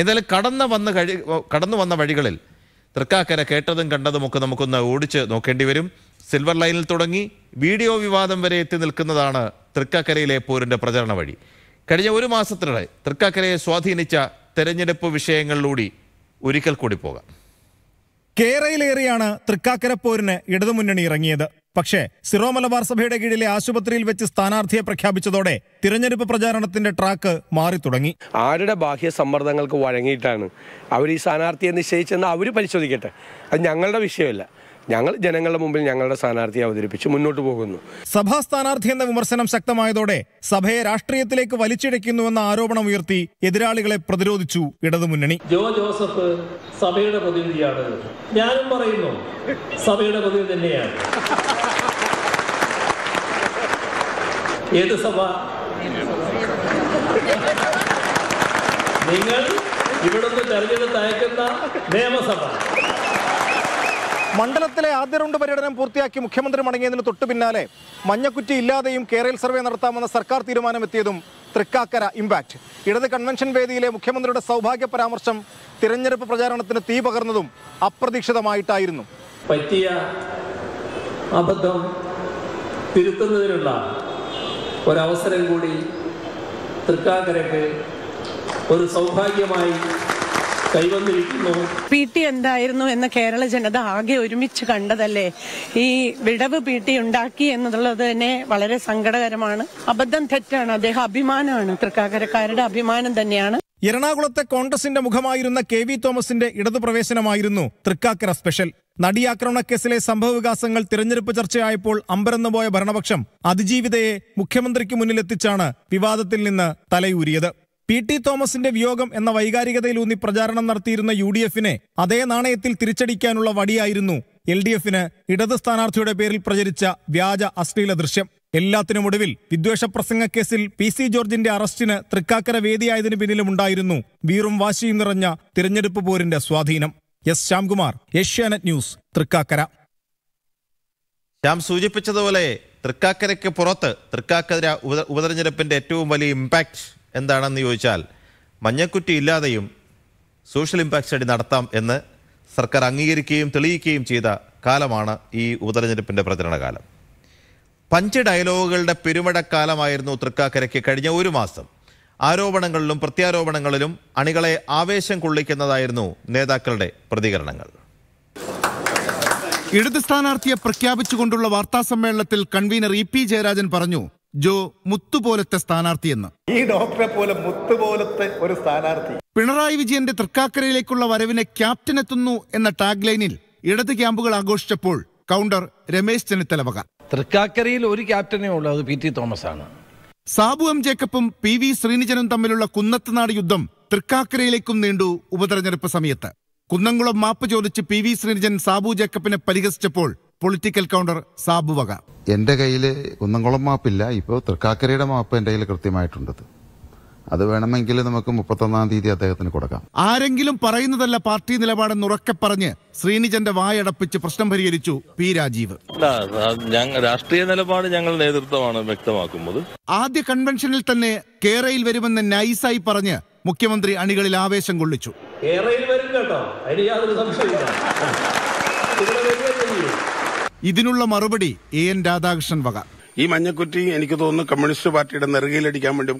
എന്തായാലും കടന്നു വന്ന കഴി കടന്നു വന്ന വഴികളിൽ തൃക്കാക്കര കേട്ടതും കണ്ടതുമൊക്കെ നമുക്കൊന്ന് ഓടിച്ച് നോക്കേണ്ടി വരും സിൽവർ ലൈനിൽ തുടങ്ങി വീഡിയോ വിവാദം വരെ എത്തി നിൽക്കുന്നതാണ് തൃക്കാക്കരയിലെ പോരിൻ്റെ പ്രചരണ വഴി കഴിഞ്ഞ ഒരു മാസത്തിനിടെ തൃക്കാക്കരയെ സ്വാധീനിച്ച തെരഞ്ഞെടുപ്പ് വിഷയങ്ങളിലൂടെ ഒരിക്കൽ കൂടി പോകാം കേരയിലേറിയാണ് തൃക്കാക്കര പോരിന് ഇടതുമുന്നണി ഇറങ്ങിയത് പക്ഷേ സിറോ മലബാർ സഭയുടെ കീഴിലെ ആശുപത്രിയിൽ വെച്ച് സ്ഥാനാർത്ഥിയെ പ്രഖ്യാപിച്ചതോടെ തിരഞ്ഞെടുപ്പ് പ്രചാരണത്തിന്റെ ട്രാക്ക് മാറി തുടങ്ങി ആരുടെ ബാഹ്യ സമ്മർദ്ദങ്ങൾക്ക് വഴങ്ങിയിട്ടാണ് അവർ ഈ സ്ഥാനാർത്ഥിയെ നിശ്ചയിച്ചെന്ന് അവർ പരിശോധിക്കട്ടെ അത് ഞങ്ങളുടെ വിഷയമല്ല ഞങ്ങൾ ജനങ്ങളുടെ മുമ്പിൽ ഞങ്ങളുടെ സ്ഥാനാർത്ഥിയെ അവതരിപ്പിച്ച് മുന്നോട്ട് പോകുന്നു സഭാ സ്ഥാനാർത്ഥി എന്ന വിമർശനം ശക്തമായതോടെ സഭയെ രാഷ്ട്രീയത്തിലേക്ക് വലിച്ചിഴയ്ക്കുന്നുവെന്ന ആരോപണം ഉയർത്തി എതിരാളികളെ പ്രതിരോധിച്ചു ഇടതുമുന്നണി ജോ ജോസഫ് സഭയുടെ പ്രതിനിധിയാണ് ഞാനും പറയുന്നു സഭയുടെ പ്രതിനിധി തന്നെയാണ് ഏത് സഭ നിങ്ങൾ ഇവിടുന്ന് തെരഞ്ഞെടുത്ത് അയക്കുന്ന നിയമസഭ മണ്ഡലത്തിലെ ആദ്യ റൗണ്ട് പര്യടനം പൂർത്തിയാക്കി മുഖ്യമന്ത്രി മടങ്ങിയതിന് തൊട്ടു പിന്നാലെ മഞ്ഞക്കുറ്റി ഇല്ലാതെയും കേരള സർവേ നടത്താമെന്ന സർക്കാർ തീരുമാനം എത്തിയതും തൃക്കാക്കര ഇമ്പാക്റ്റ് ഇടത് കൺവെൻഷൻ വേദിയിലെ മുഖ്യമന്ത്രിയുടെ സൗഭാഗ്യ പരാമർശം തിരഞ്ഞെടുപ്പ് പ്രചാരണത്തിന് തീ പകർന്നതും അപ്രതീക്ഷിതമായിട്ടായിരുന്നു പറ്റിയ അബദ്ധം തിരുത്തുന്നതിനുള്ള ഒരവസരം കൂടി തൃക്കാക്കരയ്ക്ക് ഒരു സൗഭാഗ്യമായി കൈവന്നിരിക്കുന്നു പി ടി എന്തായിരുന്നു എന്ന് കേരള ജനത ആകെ ഒരുമിച്ച് കണ്ടതല്ലേ ഈ വിടവ് പി ടി ഉണ്ടാക്കി എന്നുള്ളത് തന്നെ വളരെ സങ്കടകരമാണ് അബദ്ധം തെറ്റാണ് അദ്ദേഹം അഭിമാനമാണ് തൃക്കാക്കരക്കാരുടെ അഭിമാനം തന്നെയാണ് എറണാകുളത്തെ കോൺഗ്രസിന്റെ മുഖമായിരുന്ന കെ വി തോമസിന്റെ ഇടതുപ്രവേശനമായിരുന്നു തൃക്കാക്കര സ്പെഷ്യൽ നടിയാക്രമണ കേസിലെ സംഭവവികാസങ്ങൾ തിരഞ്ഞെടുപ്പ് ചർച്ചയായപ്പോൾ പോയ ഭരണപക്ഷം അതിജീവിതയെ മുഖ്യമന്ത്രിക്ക് മുന്നിലെത്തിച്ചാണ് വിവാദത്തിൽ നിന്ന് തലയൂരിയത് പി ടി തോമസിന്റെ വിയോഗം എന്ന വൈകാരികതയിലൂന്നി പ്രചാരണം നടത്തിയിരുന്ന യു ഡി എഫിനെ അതേ നാണയത്തിൽ തിരിച്ചടിക്കാനുള്ള വടിയായിരുന്നു എൽ ഡി എഫിന് ഇടത് സ്ഥാനാർത്ഥിയുടെ പേരിൽ പ്രചരിച്ച വ്യാജ അശ്ലീല ദൃശ്യം എല്ലാത്തിനുമൊടുവിൽ വിദ്വേഷ പ്രസംഗക്കേസിൽ പി സി ജോർജിന്റെ അറസ്റ്റിന് തൃക്കാക്കര വേദിയായതിനു പിന്നിലുമുണ്ടായിരുന്നു വീറും വാശിയും നിറഞ്ഞ തിരഞ്ഞെടുപ്പ് പോരിന്റെ സ്വാധീനം എസ് ശ്യാംകുമാർ ഏഷ്യാനെറ്റ് ന്യൂസ് തൃക്കാക്കര ശ്യാം സൂചിപ്പിച്ചതുപോലെ തൃക്കാക്കരയ്ക്ക് പുറത്ത് തൃക്കാക്കര ഉപ ഏറ്റവും വലിയ ഇമ്പാക്റ്റ് എന്താണെന്ന് ചോദിച്ചാൽ മഞ്ഞക്കുറ്റി ഇല്ലാതെയും സോഷ്യൽ ഇമ്പാക്ട് സ്റ്റഡി നടത്താം എന്ന് സർക്കാർ അംഗീകരിക്കുകയും തെളിയിക്കുകയും ചെയ്ത കാലമാണ് ഈ ഉപതെരഞ്ഞെടുപ്പിൻ്റെ പ്രചരണ കാലം പഞ്ച് ഡയലോഗുകളുടെ പെരുമഴക്കാലമായിരുന്നു തൃക്കാക്കരയ്ക്ക് കഴിഞ്ഞ ഒരു മാസം ആരോപണങ്ങളിലും പ്രത്യാരോപണങ്ങളിലും അണികളെ ആവേശം കൊള്ളിക്കുന്നതായിരുന്നു നേതാക്കളുടെ പ്രതികരണങ്ങൾ ഇടത് സ്ഥാനാർത്ഥിയെ പ്രഖ്യാപിച്ചുകൊണ്ടുള്ള വാർത്താ സമ്മേളനത്തിൽ കൺവീനർ ഇ പി ജയരാജൻ പറഞ്ഞു ജോ മുത്തുപോലത്തെ സ്ഥാനാർത്ഥിയെന്ന് ഈ ഡോക്ടറെ പോലെ മുത്തുപോലത്തെ ഒരു സ്ഥാനാർത്ഥി പിണറായി വിജയന്റെ തൃക്കാക്കരയിലേക്കുള്ള വരവിനെ ക്യാപ്റ്റൻ എത്തുന്നു എന്ന ടാഗ് ലൈനിൽ ഇടത് ക്യാമ്പുകൾ ആഘോഷിച്ചപ്പോൾ കൗണ്ടർ രമേശ് ചെന്നിത്തല വക തൃക്കാക്കരയിൽ ഒരു ക്യാപ്റ്റനെ ഉള്ളൂ അത് പി ടി തോമസ് ആണ് സാബു എം ജേക്കബും പി വി ശ്രീനിജനും തമ്മിലുള്ള കുന്നത്തനാട് യുദ്ധം തൃക്കാക്കരയിലേക്കും നീണ്ടു ഉപതെരഞ്ഞെടുപ്പ് സമയത്ത് കുന്നംകുളം മാപ്പ് ചോദിച്ച് പി വി ശ്രീനിജൻ സാബു ജേക്കബിനെ പരിഹസിച്ചപ്പോൾ പൊളിറ്റിക്കൽ കൗണ്ടർ സാബു വക എന്റെ കയ്യിൽ കുന്നംകുളം മാപ്പില്ല ഇപ്പോൾ തൃക്കാക്കരയുടെ മാപ്പ് എന്റെ കയ്യിൽ കൃത്യമായിട്ടുണ്ട് അത് വേണമെങ്കിൽ നമുക്ക് മുപ്പത്തൊന്നാം തീയതി അദ്ദേഹത്തിന് കൊടുക്കാം ആരെങ്കിലും പറയുന്നതല്ല പാർട്ടി നിലപാടെന്ന് ഉറക്കെ പറഞ്ഞ് ശ്രീനിജന്റെ വായടപ്പിച്ച് പ്രശ്നം പരിഹരിച്ചു പി രാജീവ് രാഷ്ട്രീയ നിലപാട് ഞങ്ങൾ നേതൃത്വമാണ് വ്യക്തമാക്കുന്നത് ആദ്യ കൺവെൻഷനിൽ തന്നെ കേരയിൽ വരുമെന്ന് നൈസായി പറഞ്ഞ് മുഖ്യമന്ത്രി അണികളിൽ ആവേശം കൊള്ളിച്ചു കേരളയിൽ വരും കേട്ടോ സംശയമില്ല ഇതിനുള്ള മറുപടി എ എൻ രാധാകൃഷ്ണൻ വക ഈ മഞ്ഞക്കുറ്റി എനിക്ക് തോന്നുന്നു കമ്മ്യൂണിസ്റ്റ് പാർട്ടിയുടെ നെറുകയിലടിക്കാൻ വേണ്ടി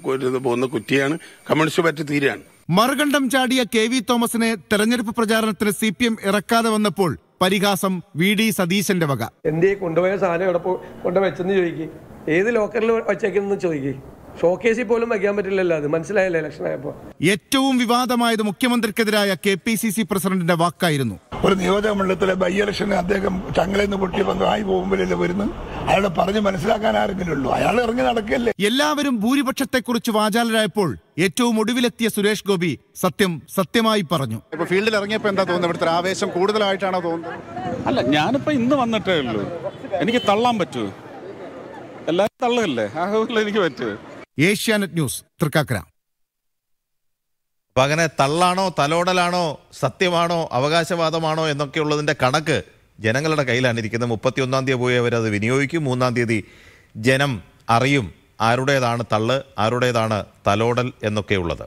പോകുന്ന കുറ്റിയാണ് കമ്മ്യൂണിസ്റ്റ് പാർട്ടി തീരാണ് മറുകണ്ഠം ചാടിയ കെ വി തോമസിനെ തെരഞ്ഞെടുപ്പ് പ്രചാരണത്തിന് സി പി എം ഇറക്കാതെ വന്നപ്പോൾ പരിഹാസം വി ഡി സതീശന്റെ വക എന്തേ കൊണ്ടുപോയ സാധനം എവിടെ കൊണ്ടുവച്ചെന്ന് ചോദിക്കും ഏത് ലോക്കറിൽ വെച്ചേക്കുന്ന ചോദിക്കും ഷോക്കേസിൽ പോലും വയ്ക്കാൻ പറ്റില്ലല്ലോ അത് മനസ്സിലായല്ലോ ഇലക്ഷൻ ആയപ്പോൾ ഏറ്റവും വിവാദമായത് മുഖ്യമന്ത്രിക്കെതിരായ കെ പി സി സി പ്രസിഡന്റിന്റെ വാക്കായിരുന്നു ഒരു നിയോജക മണ്ഡലത്തിലെ ബൈ ഇലക്ഷൻ അദ്ദേഹം ചങ്ങലയിൽ നിന്ന് പൊട്ടി പങ്കായി പോകുമ്പോഴല്ലേ വരുന്നു അയാളെ പറഞ്ഞ് മനസ്സിലാക്കാൻ ആരെങ്കിലും ഉള്ളൂ അയാൾ ഇറങ്ങി നടക്കല്ലേ എല്ലാവരും ഭൂരിപക്ഷത്തെക്കുറിച്ച് വാചാലരായപ്പോൾ ഏറ്റവും ഒടുവിലെത്തിയ സുരേഷ് ഗോപി സത്യം സത്യമായി പറഞ്ഞു ഇപ്പൊ ഫീൽഡിൽ ഇറങ്ങിയപ്പോ എന്താ തോന്നുന്നത് ഇവിടുത്തെ ആവേശം കൂടുതലായിട്ടാണോ തോന്നുന്നത് അല്ല ഞാനിപ്പോ ഇന്ന് വന്നിട്ടേ ഉള്ളൂ എനിക്ക് തള്ളാൻ പറ്റൂ എല്ലാവരും തള്ളല്ലേ എനിക്ക് പറ്റൂ ഏഷ്യാനെറ്റ് ന്യൂസ് തൃക്കാക്കര അപ്പം അങ്ങനെ തള്ളാണോ തലോടലാണോ സത്യമാണോ അവകാശവാദമാണോ എന്നൊക്കെയുള്ളതിൻ്റെ കണക്ക് ജനങ്ങളുടെ കയ്യിലാണ് ഇരിക്കുന്നത് ഒന്നാം തീയതി പോയി അവരത് വിനിയോഗിക്കും മൂന്നാം തീയതി ജനം അറിയും ആരുടേതാണ് തള്ള് ആരുടേതാണ് തലോടൽ എന്നൊക്കെയുള്ളത്